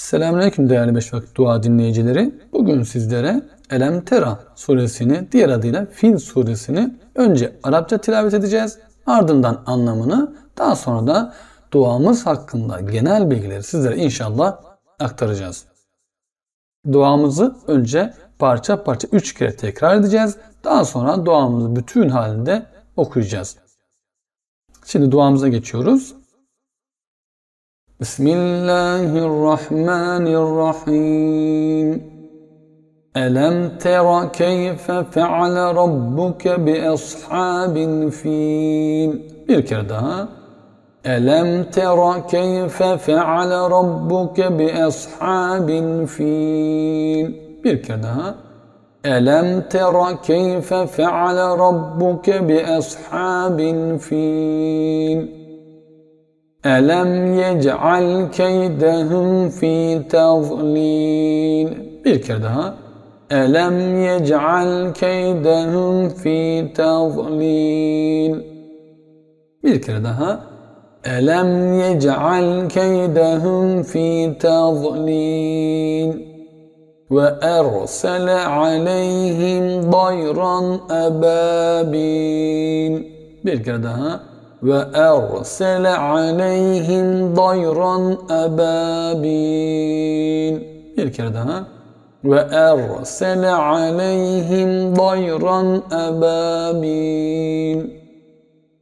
Selamünaleyküm değerli beş vakit dua dinleyicileri. Bugün sizlere Elem Tera suresini diğer adıyla Fil suresini önce Arapça tilavet edeceğiz. Ardından anlamını daha sonra da duamız hakkında genel bilgileri sizlere inşallah aktaracağız. Duamızı önce parça parça 3 kere tekrar edeceğiz. Daha sonra duamızı bütün halinde okuyacağız. Şimdi duamıza geçiyoruz. بسم الله الرحمن الرحيم ألم تر كيف فعل ربك بأصحاب الفيل Bir kere daha. ألم تر كيف فعل ربك بأصحاب الفيل Bir kere daha. ألم تر كيف فعل ربك بأصحاب الفيل أَلَمْ يَجْعَلْ كَيْدَهُمْ فِي تَضْلِيلٍ Bir كردها أَلَمْ يَجْعَلْ كَيْدَهُمْ فِي تَضْلِيلٍ Bir كردها أَلَمْ يَجْعَلْ كَيْدَهُمْ فِي تَضْلِيلٍ وَأَرْسَلَ عَلَيْهِمْ ضَيْرًا أَبَابِيلٍ Bir كردها وأرسل عليهم ضيرا أبابيل bir kere daha وأرسل عليهم ضيرا أبابيل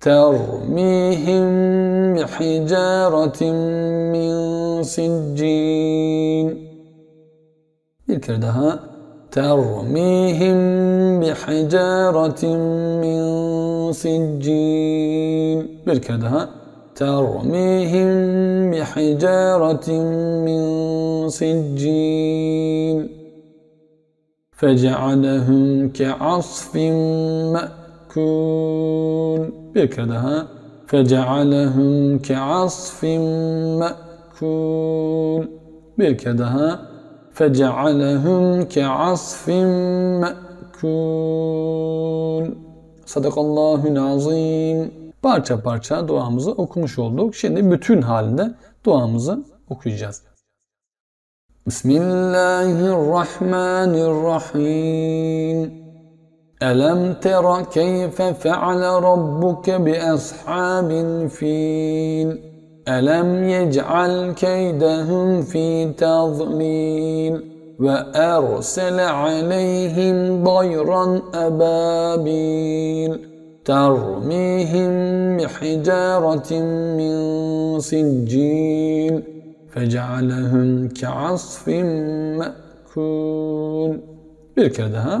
ترميهم بحجارة من سجين bir kere daha ترميهم بحجارة من سجين بالكدها ترميهم بحجارة من سجين فجعلهم كعصف مأكول بالكدها فجعلهم كعصف مأكول بالكدها فَجَعَلَهُمْ كَعَصْفٍ مَأْكُولٍ Sadakallahül azim. Parça parça duamızı okumuş olduk. Şimdi bütün halinde duamızı okuyacağız. Bismillahirrahmanirrahim. ألم تر كيف فعل ربك بأصحاب الفيل ألم يجعل كيدهم في تضليل وأرسل عليهم ضيرا أبابيل ترميهم بحجارة من سجيل فجعلهم كعصف مأكول بالكده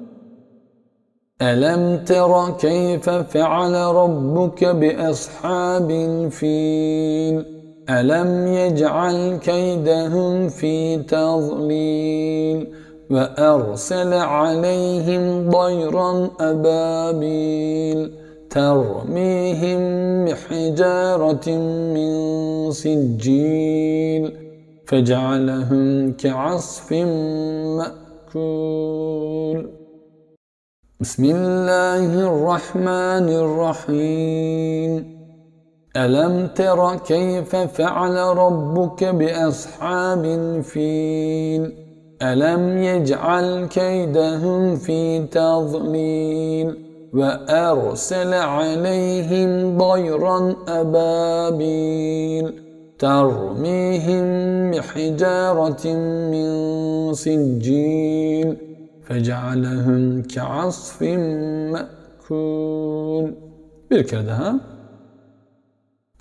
ألم تر كيف فعل ربك بأصحاب الفيل ألم يجعل كيدهم في تضليل وأرسل عليهم ضيرا أبابيل ترميهم بحجارة من سجيل فجعلهم كعصف مأكول بسم الله الرحمن الرحيم ألم تر كيف فعل ربك بأصحاب الفيل ألم يجعل كيدهم في تضليل وأرسل عليهم ضيرا أبابيل ترميهم بحجارة من سجيل فجعلهم كعصف مأكول Bir kere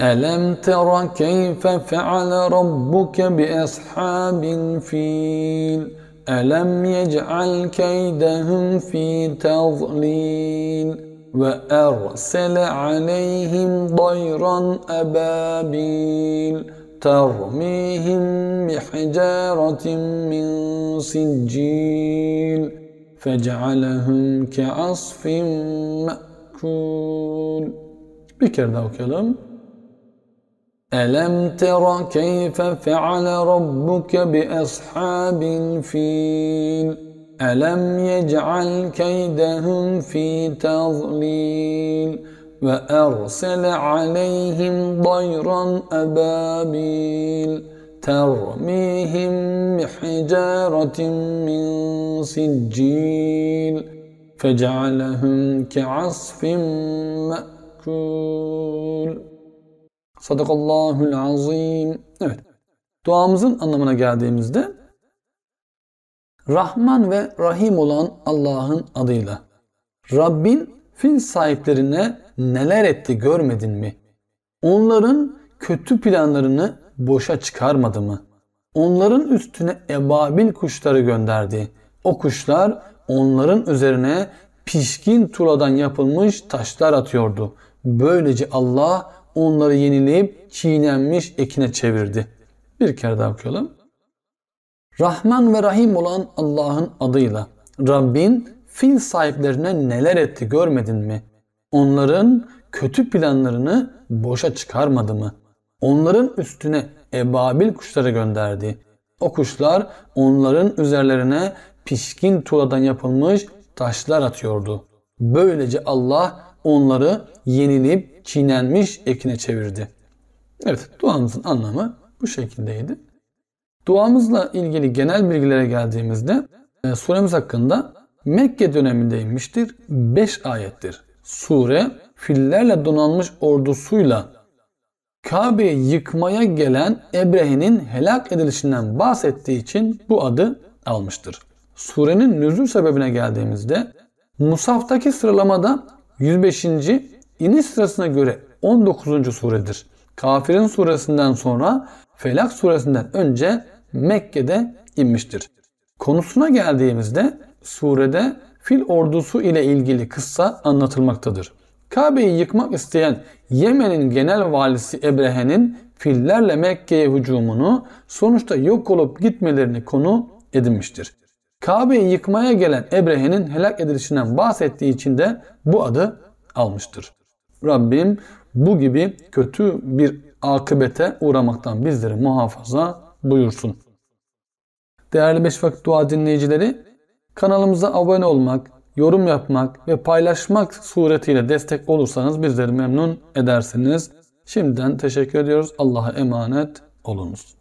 ألم تر كيف فعل ربك بأصحاب الفيل ألم يجعل كيدهم في تضليل وأرسل عليهم ضيرا أبابيل ترميهم بحجارة من سجيل فجعلهم كعصف مأكول بكردو كلام ألم تر كيف فعل ربك بأصحاب الفيل ألم يجعل كيدهم في تضليل وأرسل عليهم ضيرا أبابيل ترميهم حجارة من سجيل فجعلهم كعصف مأكول Sadakallahul azim. Evet. Duamızın anlamına geldiğimizde Rahman ve Rahim olan Allah'ın adıyla. Rabbin fil sahiplerine neler etti görmedin mi? Onların kötü planlarını boşa çıkarmadı mı? Onların üstüne ebabil kuşları gönderdi. O kuşlar onların üzerine pişkin tuladan yapılmış taşlar atıyordu. Böylece Allah onları yenileyip çiğnenmiş ekine çevirdi. Bir kere daha okuyalım. Rahman ve Rahim olan Allah'ın adıyla Rabbin fil sahiplerine neler etti görmedin mi? Onların kötü planlarını boşa çıkarmadı mı? onların üstüne ebabil kuşları gönderdi. O kuşlar onların üzerlerine pişkin tuğladan yapılmış taşlar atıyordu. Böylece Allah onları yenilip çiğnenmiş ekine çevirdi. Evet duamızın anlamı bu şekildeydi. Duamızla ilgili genel bilgilere geldiğimizde e, suremiz hakkında Mekke dönemindeymiştir. 5 ayettir. Sure fillerle donanmış ordusuyla Kabe'yi yıkmaya gelen Ebrehe'nin helak edilişinden bahsettiği için bu adı almıştır. Surenin nüzul sebebine geldiğimizde Musaftaki sıralamada 105. iniş sırasına göre 19. suredir. Kafirin suresinden sonra Felak suresinden önce Mekke'de inmiştir. Konusuna geldiğimizde surede fil ordusu ile ilgili kıssa anlatılmaktadır. Kabe'yi yıkmak isteyen Yemen'in genel valisi Ebrehe'nin fillerle Mekke'ye hücumunu sonuçta yok olup gitmelerini konu edinmiştir. Kabe'yi yıkmaya gelen Ebrehe'nin helak edilişinden bahsettiği için de bu adı almıştır. Rabbim bu gibi kötü bir akıbete uğramaktan bizleri muhafaza buyursun. Değerli beş Beşvak Dua dinleyicileri, kanalımıza abone olmak, yorum yapmak ve paylaşmak suretiyle destek olursanız bizleri memnun edersiniz. Şimdiden teşekkür ediyoruz. Allah'a emanet olunuz.